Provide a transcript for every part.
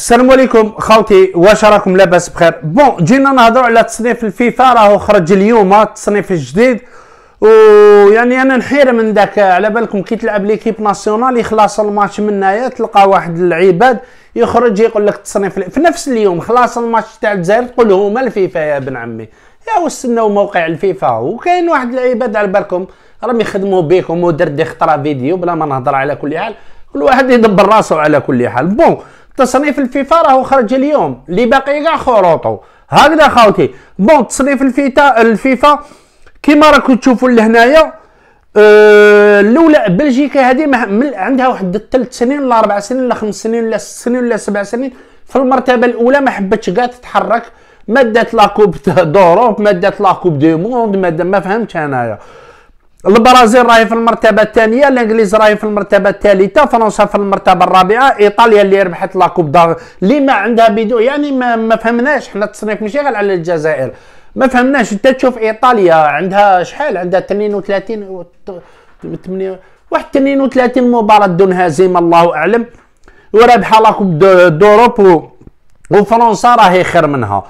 السلام عليكم خوتي واش راكم لاباس بخير بون جينا نهضروا على تصنيف الفيفا راهو خرج اليوم التصنيف الجديد يعني انا نحير من داك على بالكم كي تلعب ليكيب ناسيونال يخلص الماتش من هنايا تلقى واحد العباد يخرج يقول لك التصنيف في نفس اليوم خلاص الماتش تاع الجزائر تقول هما الفيفا يا ابن عمي يا واستناو موقع الفيفا وكاين واحد العباد على بالكم راهم يخدموا بكم ودرت دي خطره فيديو بلا ما نهضر على كل حال كل واحد يدبر راسه على كل حال بون تصنيف الفيفا راهو خرج اليوم اللي باقي كاع خروطو هكذا خاوتي بون تصنيف الفيتا الفيفا كيما راكم تشوفوا لهنايا آه، الاولى بلجيكا هذه عندها واحد الثلاث سنين ولا اربع سنين ولا خمس سنين ولا ست سنين ولا سبع سنين في المرتبه الاولى ما حبتش كاع تتحرك ما دات لاكوب دوروب ما دات لاكوب دو موند ما فهمتش انايا البرازيل راهي في المرتبه الثانيه الانجليز راهي في المرتبه الثالثه فرنسا في المرتبه الرابعه ايطاليا اللي ربحت لاكوب كوب دار اللي ما عندها بدو يعني ما, ما فهمناش حنا التصنيف ماشي غير على الجزائر ما فهمناش انت تشوف ايطاليا عندها شحال عندها 32 8 واحد 32 مباراه دون هزيمه الله اعلم ورابحه لاكوب دوروب وفرنسا راهي خير منها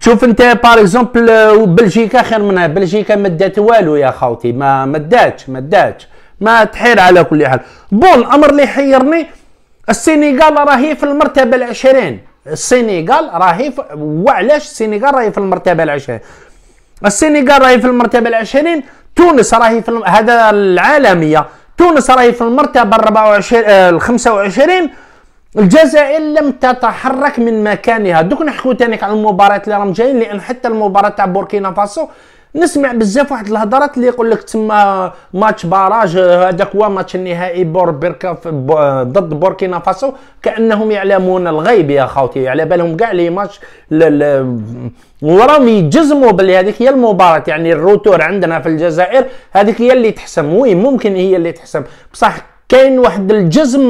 تشوف انت باغ اكزومبل آه، بلجيكا خير منها بلجيكا ما دات والو يا خاوتي ما ما داتش ما داتش ما تحير على كل حال بون الامر اللي حيرني السنغال راهي في المرتبه العشرين السنغال راهي وعلاش السنغال راهي في المرتبه العشرين السنغال راهي في المرتبه العشرين تونس راهي في الم... هذا العالميه تونس راهي في المرتبه 24 ال 25 الجزائر لم تتحرك من مكانها دوك نحكو تانيك على المباريات اللي راهم جايين لان حتى المباراه تاع بوركينا فاسو نسمع بزاف واحد الهضرات اللي يقول لك تما ماتش باراج هذاك هو ماتش النهائي بور بيركا ضد بوركينا فاسو كانهم يعلمون الغيب يا خوتي على بالهم كاع لي ماتش وراهم يجزموا باللي هذيك هي المباراه يعني الروتور عندنا في الجزائر هذيك هي اللي تحسم وي ممكن هي اللي تحسم بصح كاين واحد الجزم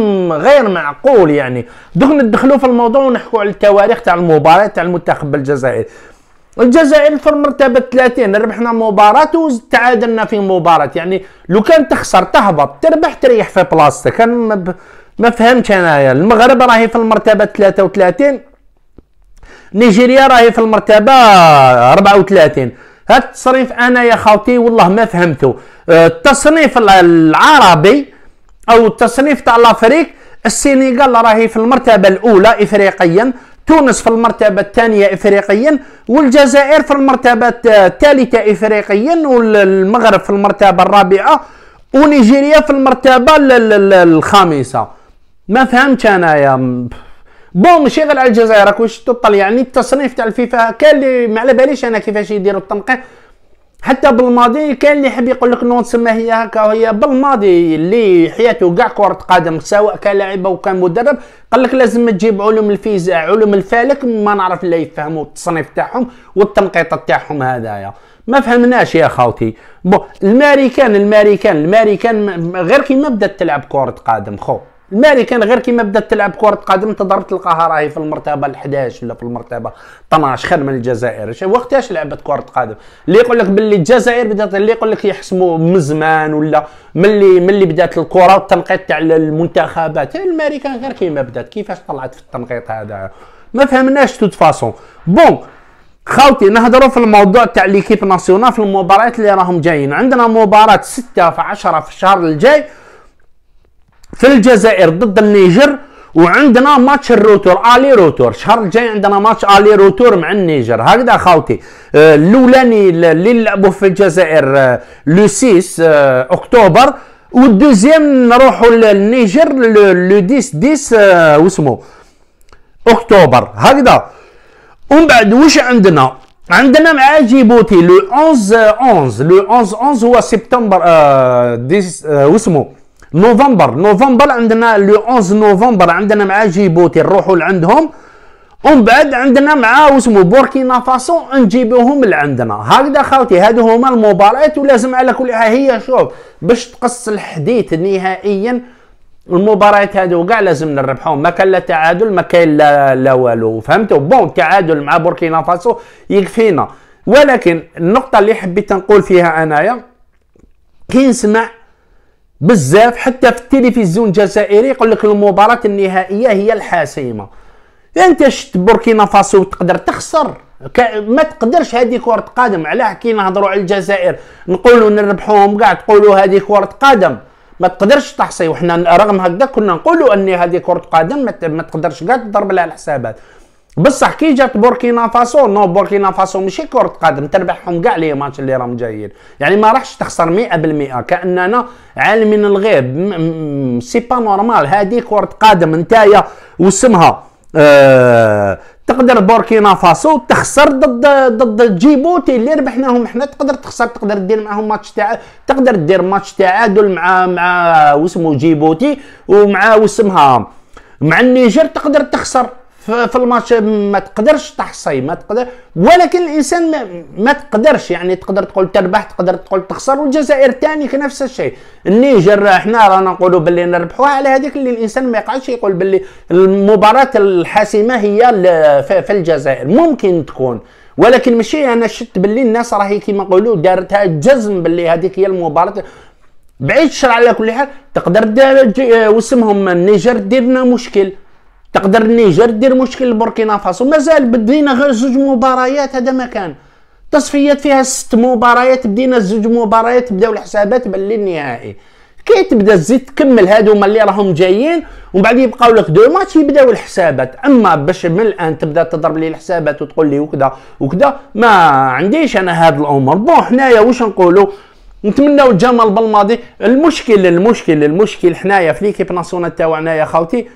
غير معقول يعني دوك ندخلوا في الموضوع ونحكوا على التواريخ تاع المباراه تاع المنتخب الجزائري الجزائر في المرتبة 30 ربحنا مباراة وتعادلنا في مباراة يعني لو كان تخسر تهبط تربح تريح في بلاصتك انا ما, ما فهمتش انايا المغرب راهي في المرتبة 33 نيجيريا راهي في المرتبة 34 هاد التصريف انا يا خوتي والله ما فهمته أه، التصنيف العربي او التصنيف تاع لافريك السنغال راهي في المرتبه الاولى افريقيا تونس في المرتبة الثانية إفريقيا والجزائر في المرتبة الثالثة إفريقيا والمغرب في المرتبة الرابعة ونيجيريا في المرتبة الخامسة ما فهمتش أنايا بون ماشي غير على الجزائر راك واش تطل يعني التصنيف تاع الفيفا كان اللي ما على باليش انا كيفاش يديروا التنقيح حتى بالماضي كان اللي يحب يقول لك نو سما هي هكا وهي بالماضي اللي حياته كاع كره قدم سواء كان لاعب او كان مدرب قال لك لازم تجيب علوم الفيزياء علوم الفلك ما نعرف لا يفهموا التصنيف تاعهم والتنقيط تاعهم هذايا ما فهمناش يا خاوتي بون الماريكان الماريكان الماريكان غير كيما بدات تلعب كره قدم خو الماري كان غير كيما بدات تلعب كره قدم تضرب تلقاها راهي في المرتبه ال11 ولا في المرتبه 12 خير من الجزائر وقتاش لعبت كره قدم اللي يقول لك باللي الجزائر بدات اللي يقول لك يحسموا من زمان ولا ملي ملي بدات الكره والتنقيط تاع المنتخبات يعني الماري كان غير كيما بدات كيفاش طلعت في التنقيط هذا ما فهمناش توت فاسون بون خاوتي نهضروا في الموضوع تاع ليكيب ناسيونال في المباريات اللي راهم جايين عندنا مباراه 6 في 10 في الشهر الجاي في الجزائر ضد النيجر وعندنا ماتش الروتور الي روتور الشهر الجاي عندنا ماتش الي روتور مع النيجر هكذا خاوتي آه، الاولاني اللي نلعبوا في الجزائر آه، لو 6 آه، اكتوبر والدوزيام نروحوا للنيجر لو 10 10 واسمو اكتوبر هكذا ومن بعد واش عندنا عندنا مع جيبوتي لو 11 11 لو 11 11 هو سبتمبر 10 واسمو نوفمبر نوفمبر عندنا لو 11 نوفمبر عندنا مع جيبوتي نروحوا لعندهم ومن بعد عندنا مع واسمو بوركينا فاسو نجيبوهم لعندنا هكذا خاوتي هادو هما المباريات ولازم على كل هي شوف باش تقص الحديث نهائيا المباريات هادو كاع لازم نربحوهم ما كان لا تعادل ما كان لا, لا والو فهمتوا بون تعادل مع بوركينا فاسو يكفينا ولكن النقطه اللي حبيت نقول فيها انايا كي نسمع بزاف حتى في التلفزيون الجزائري يقول لك المباراه النهائيه هي الحاسمه انت شت بوركينا فاسو تقدر تخسر ما تقدرش هذه كرة قدم علاه كي نهضروا على الجزائر نقولوا نربحوهم كاع تقولوا هذه كرة قدم ما تقدرش تحصي وحنا رغم هكذا كنا نقولوا ان هذه كرة قدم ما تقدرش كاع تضرب لها الحسابات بصح كي جات بوركينا فاسو نو بوركينا فاسو ماشي كرة قدم تربحهم كاع لي ماتش اللي راهم جايين يعني ما راحش تخسر 100% كاننا عالمين الغيب سي با نورمال هذه كرة قدم نتايا واسمها أه تقدر بوركينا فاسو تخسر ضد ضد جيبوتي اللي ربحناهم حنا تقدر تخسر تقدر دير معاهم ماتش تاع تقدر دير ماتش تعادل مع مع واسمو جيبوتي ومع واسمها مع النيجر تقدر تخسر في الماتش ما تقدرش تحصي ما تقدر ولكن الانسان ما, ما تقدرش يعني تقدر تقول تربح تقدر تقول تخسر والجزائر ثاني نفس الشيء النيجر احنا رانا نقولوا باللي نربحوها على هذيك اللي الانسان ما يقعدش يقول باللي المباراه الحاسمه هي في الجزائر ممكن تكون ولكن ماشي انا شفت باللي الناس راهي كيما نقولوا دارتها جزم باللي هذيك هي المباراه بعيد الشر على كل حال تقدر وسمهم النيجر دير لنا مشكل تقدر النيجر دير مشكل لبوركينا فاسو مازال بدينا غير زوج مباريات هذا ما كان تصفيات فيها ست مباريات بدينا زوج مباريات بداو الحسابات باللي النهائي كي تبدا تزيد تكمل هادو اللي راهم جايين ومن بعد يبقاو لك دو ماتش يبداو الحسابات اما باش من الان تبدا تضرب لي الحسابات وتقول لي وكذا وكذا ما عنديش انا هاد الامور بون حنايا واش نقولوا نتمناو الجمال بالماضي المشكل المشكل المشكل حنايا في ليكيب ناسيونال تاعنا يا خاوتي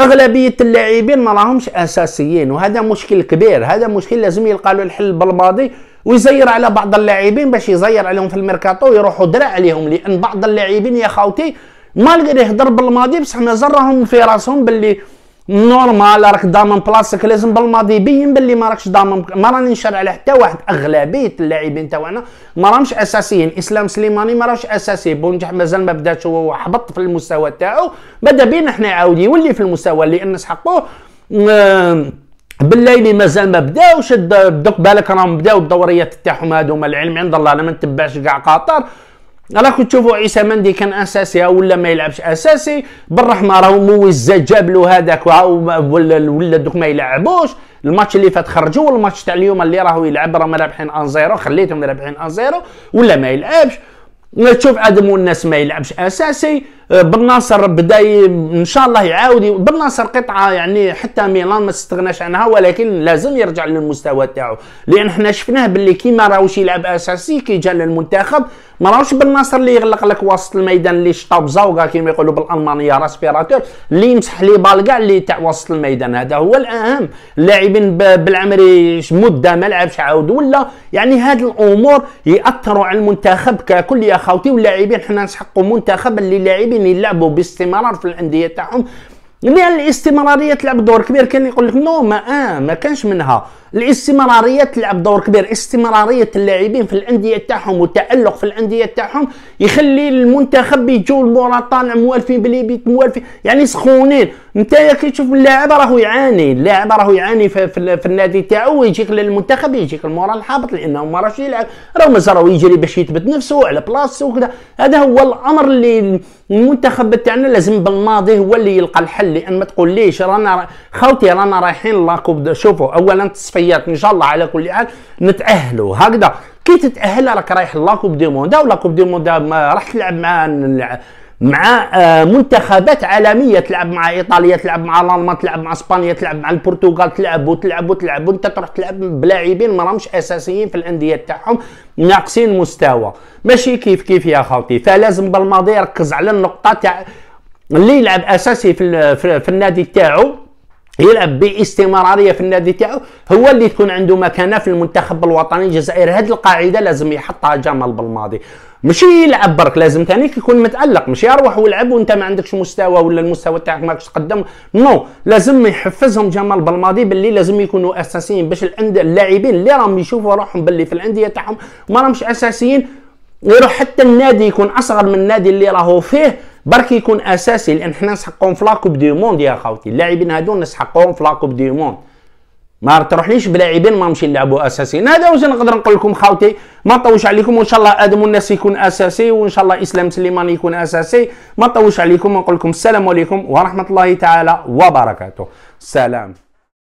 اغلبيه اللاعبين ما راهمش اساسيين وهذا مشكل كبير هذا مشكل لازم يلقى له الحل بالماضي ويزير على بعض اللاعبين باش يزير عليهم في الميركاتو ويروحوا دراع عليهم لان بعض اللاعبين يا خاوتي مالغري هضر بالماضي بصح مازال راهم في راسهم باللي نورمال راك ضامن بلاصتك لازم بالماضي يبين باللي ما راكش ضامن ما راني نشر على حتى واحد اغلبيه اللاعبين تاعنا ما راهمش اساسيين اسلام سليماني ما راهش اساسي بونجح مازال ما بداش هو حبط في المستوى تاعو بدا بينا حنا عاود يولي في المستوى اللي نسحقوه بالليلي مازال ما بداوش دوك بالك راهم بداو الدوريات تاعهم هذوما العلم عند الله انا ما نتبعش كاع قطر راكم تشوفوا عيسى مندي كان اساسي ولا ما يلعبش اساسي بالرحمه راهو موزه جاب له هذاك ولا ولا دوك ما يلعبوش الماتش اللي فات خرجوا والماتش تاع اليوم اللي راهو يلعب راهم رابحين زيرو خليتهم رابحين ان زيرو ولا ما يلعبش تشوف ادم والناس ما يلعبش اساسي بن ناصر بدا ان شاء الله يعاود بن ناصر قطعه يعني حتى ميلان ما استغناش عنها ولكن لازم يرجع للمستوى تاعو لان حنا شفناه باللي كي ما راهوش يلعب اساسي كي جا للمنتخب ما راهوش بن ناصر اللي يغلق لك وسط الميدان اللي شطاب زوغا كيما يقولوا بالالمانيه راسبيراتور اللي يمسح لي بال كاع اللي تاع وسط الميدان هذا هو الاهم اللاعبين بالعمري مده ما لعبش عاود ولا يعني هذه الامور ياثروا على المنتخب ككل يا خاوتي واللاعبين حنا نسحقوا منتخب اللي لاعبين اللاعبين يلعبوا باستمرار في الانديه تاعهم لان الاستمراريه تلعب دور كبير كان يقول لك نو ما آه ما كانش منها الاستمراريه تلعب دور كبير استمراريه اللاعبين في الانديه تاعهم وتالق في الانديه تاعهم يخلي المنتخب يجو المورا طالع موالفين بيت موالفين يعني سخونين انت كي تشوف اللاعب راهو يعاني اللاعب راهو يعاني في, في, في النادي تاعو ويجيك للمنتخب يجيك المورال الحابط لانه ما راهش يلعب راه مازال راهو يجري باش يثبت نفسه على بلاصته وكذا هذا هو الامر اللي المنتخب تاعنا لازم بالماضي هو اللي يلقى الحل لان ما تقوليش رانا خوتي رانا رايحين لاكوب شوفوا اولا تصفيات ان شاء الله على كل حال نتاهلوا هكذا كي تتاهل راك رايح لاكوب دي موندا ولاكوب دي موندا راح تلعب مع مع آه، منتخبات عالميه تلعب مع ايطاليا تلعب مع الالمان تلعب مع اسبانيا تلعب مع البرتغال تلعب وتلعب وتلعب وانت تروح تلعب بلاعبين ما راهمش اساسيين في الانديه تاعهم ناقصين مستوى ماشي كيف كيف يا خالتي فلازم بالماضي يركز على النقطه تاع اللي يلعب اساسي في في, في النادي تاعو يلعب باستمراريه في النادي تاعو هو اللي تكون عنده مكانه في المنتخب الوطني الجزائري هذه القاعده لازم يحطها جمال بالماضي ماشي يلعب برك لازم ثاني يكون متالق ماشي يروح ويلعب وانت ما عندكش مستوى ولا المستوى تاعك ماكش تقدم نو no. لازم يحفزهم جمال بالماضي باللي لازم يكونوا اساسيين باش اللاعبين اللي راهم يشوفوا روحهم باللي في الانديه تاعهم ما راهمش اساسيين يروح حتى النادي يكون اصغر من النادي اللي راهو فيه برك يكون اساسي لان حنا نسحقهم في لاكوب دي موند يا خاوتي اللاعبين هادو نسحقهم في لاكوب دي موند ما تروحليش بلاعبين ما مشي نلعبوا اساسيين هذا واش نقدر نقول لكم خاوتي ما نطوش عليكم وان شاء الله ادم الناس يكون اساسي وان شاء الله اسلام سليمان يكون اساسي ما نطوش عليكم ونقول لكم السلام عليكم ورحمه الله تعالى وبركاته سلام